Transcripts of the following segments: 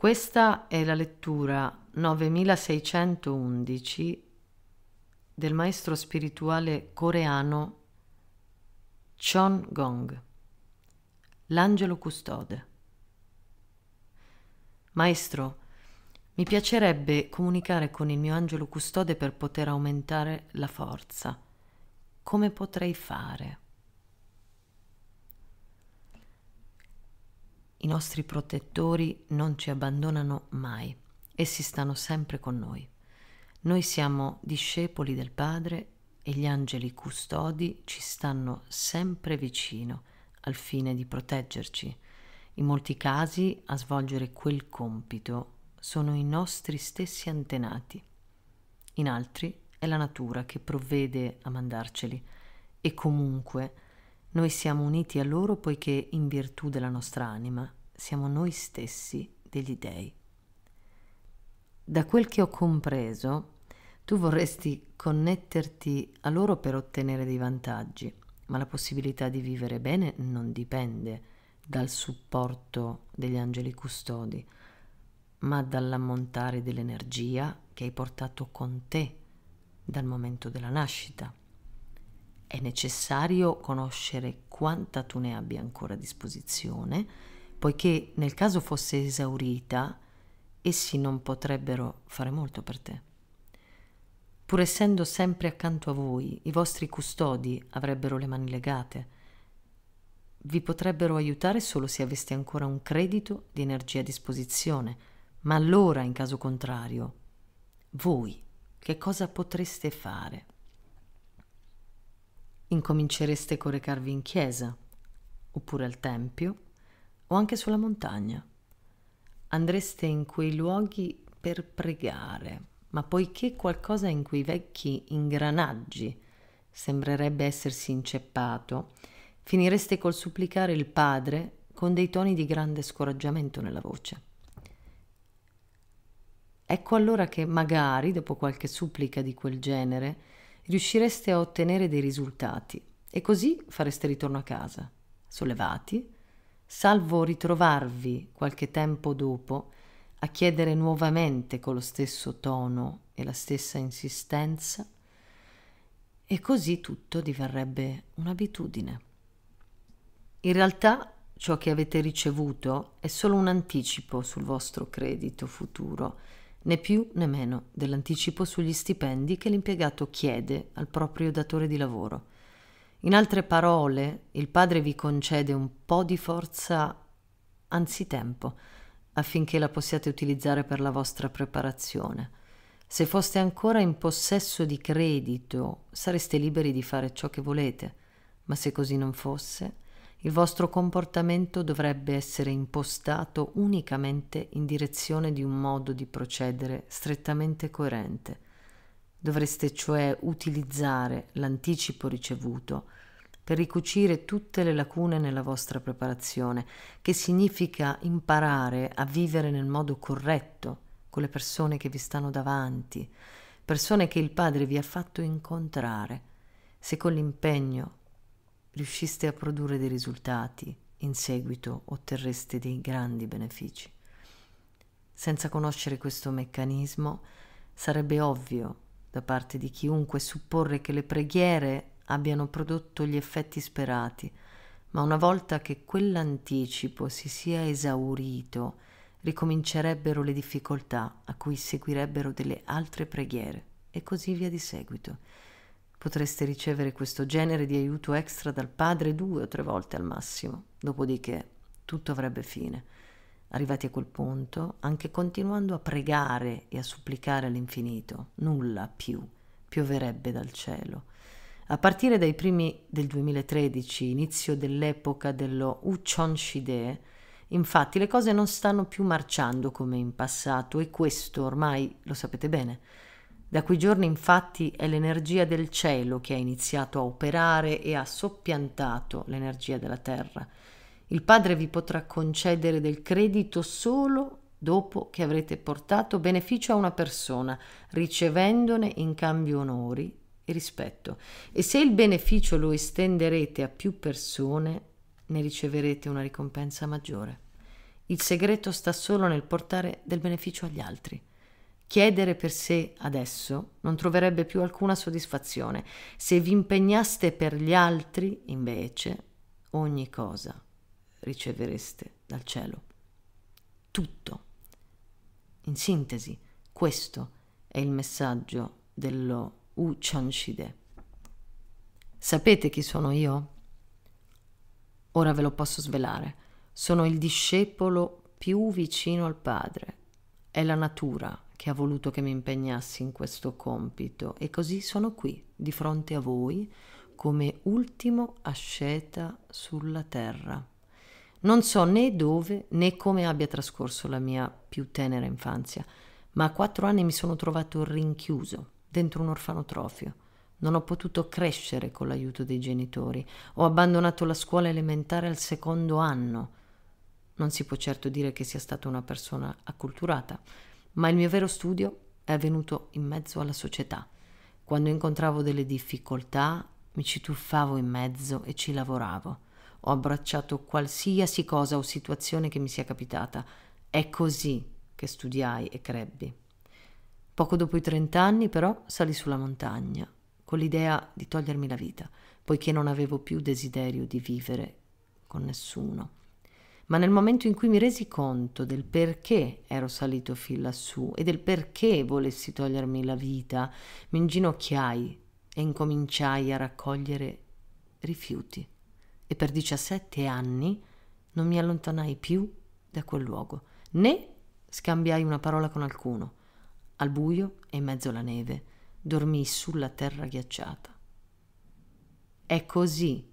Questa è la lettura 9611 del maestro spirituale coreano Chon Gong, l'angelo custode. Maestro, mi piacerebbe comunicare con il mio angelo custode per poter aumentare la forza. Come potrei fare? I nostri protettori non ci abbandonano mai, essi stanno sempre con noi. Noi siamo discepoli del Padre e gli angeli custodi ci stanno sempre vicino al fine di proteggerci. In molti casi a svolgere quel compito sono i nostri stessi antenati. In altri è la natura che provvede a mandarceli e comunque noi siamo uniti a loro poiché in virtù della nostra anima siamo noi stessi degli dèi. Da quel che ho compreso, tu vorresti connetterti a loro per ottenere dei vantaggi, ma la possibilità di vivere bene non dipende dal supporto degli angeli custodi, ma dall'ammontare dell'energia che hai portato con te dal momento della nascita. È necessario conoscere quanta tu ne abbia ancora a disposizione poiché nel caso fosse esaurita, essi non potrebbero fare molto per te. Pur essendo sempre accanto a voi, i vostri custodi avrebbero le mani legate. Vi potrebbero aiutare solo se aveste ancora un credito di energia a disposizione, ma allora, in caso contrario, voi che cosa potreste fare? Incomincereste a recarvi in chiesa, oppure al tempio, o anche sulla montagna. Andreste in quei luoghi per pregare, ma poiché qualcosa in quei vecchi ingranaggi sembrerebbe essersi inceppato, finireste col supplicare il Padre con dei toni di grande scoraggiamento nella voce. Ecco allora che magari, dopo qualche supplica di quel genere, riuscireste a ottenere dei risultati e così fareste ritorno a casa, sollevati, salvo ritrovarvi qualche tempo dopo a chiedere nuovamente con lo stesso tono e la stessa insistenza, e così tutto diverrebbe un'abitudine. In realtà ciò che avete ricevuto è solo un anticipo sul vostro credito futuro, né più né meno dell'anticipo sugli stipendi che l'impiegato chiede al proprio datore di lavoro. In altre parole, il Padre vi concede un po' di forza anzitempo, affinché la possiate utilizzare per la vostra preparazione. Se foste ancora in possesso di credito, sareste liberi di fare ciò che volete, ma se così non fosse, il vostro comportamento dovrebbe essere impostato unicamente in direzione di un modo di procedere strettamente coerente. Dovreste cioè utilizzare l'anticipo ricevuto per ricucire tutte le lacune nella vostra preparazione, che significa imparare a vivere nel modo corretto con le persone che vi stanno davanti, persone che il Padre vi ha fatto incontrare. Se con l'impegno riusciste a produrre dei risultati, in seguito otterreste dei grandi benefici. Senza conoscere questo meccanismo, sarebbe ovvio da parte di chiunque supporre che le preghiere abbiano prodotto gli effetti sperati, ma una volta che quell'anticipo si sia esaurito, ricomincerebbero le difficoltà a cui seguirebbero delle altre preghiere e così via di seguito. Potreste ricevere questo genere di aiuto extra dal padre due o tre volte al massimo, dopodiché tutto avrebbe fine. Arrivati a quel punto, anche continuando a pregare e a supplicare all'infinito, nulla più pioverebbe dal cielo. A partire dai primi del 2013, inizio dell'epoca dello Uchon Shide, infatti le cose non stanno più marciando come in passato e questo ormai lo sapete bene. Da quei giorni infatti è l'energia del cielo che ha iniziato a operare e ha soppiantato l'energia della terra il Padre vi potrà concedere del credito solo dopo che avrete portato beneficio a una persona, ricevendone in cambio onori e rispetto. E se il beneficio lo estenderete a più persone, ne riceverete una ricompensa maggiore. Il segreto sta solo nel portare del beneficio agli altri. Chiedere per sé adesso non troverebbe più alcuna soddisfazione. Se vi impegnaste per gli altri, invece, ogni cosa ricevereste dal cielo. Tutto. In sintesi, questo è il messaggio dello U Chanshide. Sapete chi sono io? Ora ve lo posso svelare. Sono il discepolo più vicino al Padre. È la natura che ha voluto che mi impegnassi in questo compito e così sono qui, di fronte a voi, come ultimo asceta sulla terra. Non so né dove né come abbia trascorso la mia più tenera infanzia, ma a quattro anni mi sono trovato rinchiuso dentro un orfanotrofio. Non ho potuto crescere con l'aiuto dei genitori. Ho abbandonato la scuola elementare al secondo anno. Non si può certo dire che sia stata una persona acculturata, ma il mio vero studio è avvenuto in mezzo alla società. Quando incontravo delle difficoltà, mi ci tuffavo in mezzo e ci lavoravo ho abbracciato qualsiasi cosa o situazione che mi sia capitata. È così che studiai e crebbi. Poco dopo i trent'anni, però, salì sulla montagna con l'idea di togliermi la vita, poiché non avevo più desiderio di vivere con nessuno. Ma nel momento in cui mi resi conto del perché ero salito fin lassù e del perché volessi togliermi la vita, mi inginocchiai e incominciai a raccogliere rifiuti e per 17 anni non mi allontanai più da quel luogo, né scambiai una parola con alcuno. Al buio e in mezzo alla neve dormii sulla terra ghiacciata. È così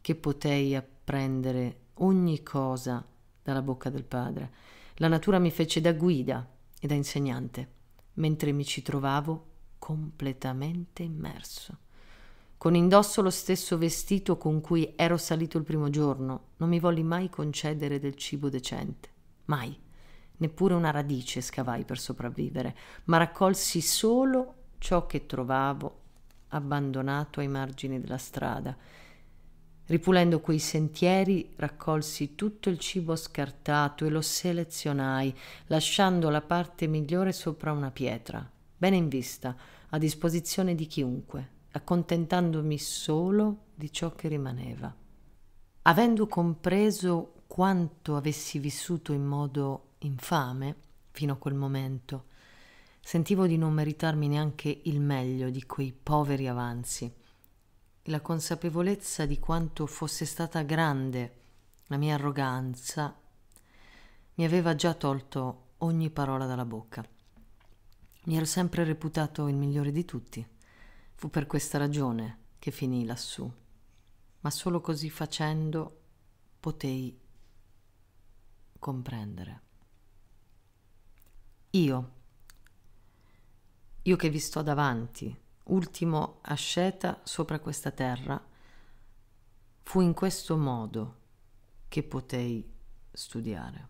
che potei apprendere ogni cosa dalla bocca del padre. La natura mi fece da guida e da insegnante, mentre mi ci trovavo completamente immerso con indosso lo stesso vestito con cui ero salito il primo giorno, non mi volli mai concedere del cibo decente. Mai. Neppure una radice scavai per sopravvivere, ma raccolsi solo ciò che trovavo abbandonato ai margini della strada. Ripulendo quei sentieri raccolsi tutto il cibo scartato e lo selezionai, lasciando la parte migliore sopra una pietra, bene in vista, a disposizione di chiunque accontentandomi solo di ciò che rimaneva. Avendo compreso quanto avessi vissuto in modo infame fino a quel momento, sentivo di non meritarmi neanche il meglio di quei poveri avanzi. La consapevolezza di quanto fosse stata grande la mia arroganza mi aveva già tolto ogni parola dalla bocca. Mi ero sempre reputato il migliore di tutti. Fu per questa ragione che finii lassù, ma solo così facendo potei comprendere. Io, io che vi sto davanti, ultimo asceta sopra questa terra, fu in questo modo che potei studiare.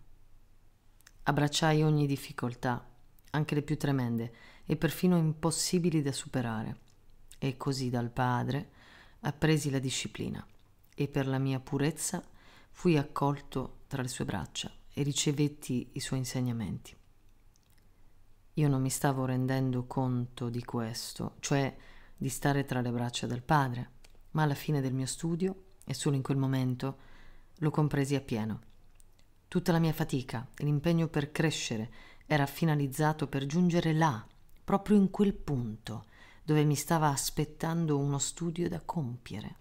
Abbracciai ogni difficoltà, anche le più tremende e perfino impossibili da superare e così dal padre appresi la disciplina e per la mia purezza fui accolto tra le sue braccia e ricevetti i suoi insegnamenti. Io non mi stavo rendendo conto di questo, cioè di stare tra le braccia del padre, ma alla fine del mio studio, e solo in quel momento, lo compresi appieno. Tutta la mia fatica e l'impegno per crescere era finalizzato per giungere là, proprio in quel punto, dove mi stava aspettando uno studio da compiere.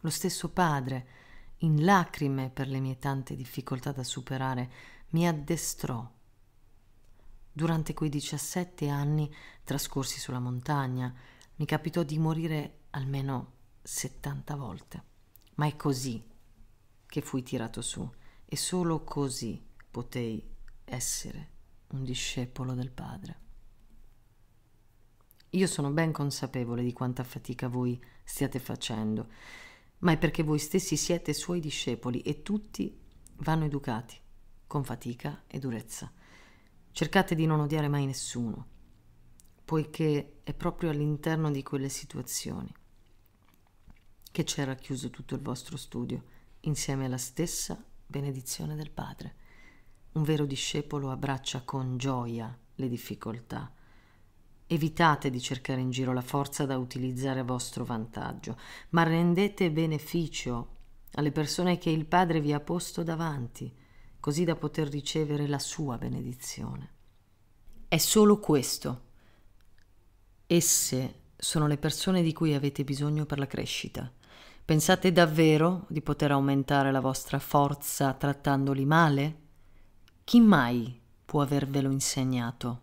Lo stesso padre, in lacrime per le mie tante difficoltà da superare, mi addestrò. Durante quei 17 anni trascorsi sulla montagna mi capitò di morire almeno 70 volte, ma è così che fui tirato su e solo così potei essere un discepolo del Padre. Io sono ben consapevole di quanta fatica voi stiate facendo, ma è perché voi stessi siete suoi discepoli e tutti vanno educati con fatica e durezza. Cercate di non odiare mai nessuno, poiché è proprio all'interno di quelle situazioni che c'è racchiuso tutto il vostro studio, insieme alla stessa benedizione del Padre. Un vero discepolo abbraccia con gioia le difficoltà Evitate di cercare in giro la forza da utilizzare a vostro vantaggio, ma rendete beneficio alle persone che il Padre vi ha posto davanti, così da poter ricevere la sua benedizione. È solo questo. Esse sono le persone di cui avete bisogno per la crescita. Pensate davvero di poter aumentare la vostra forza trattandoli male? Chi mai può avervelo insegnato?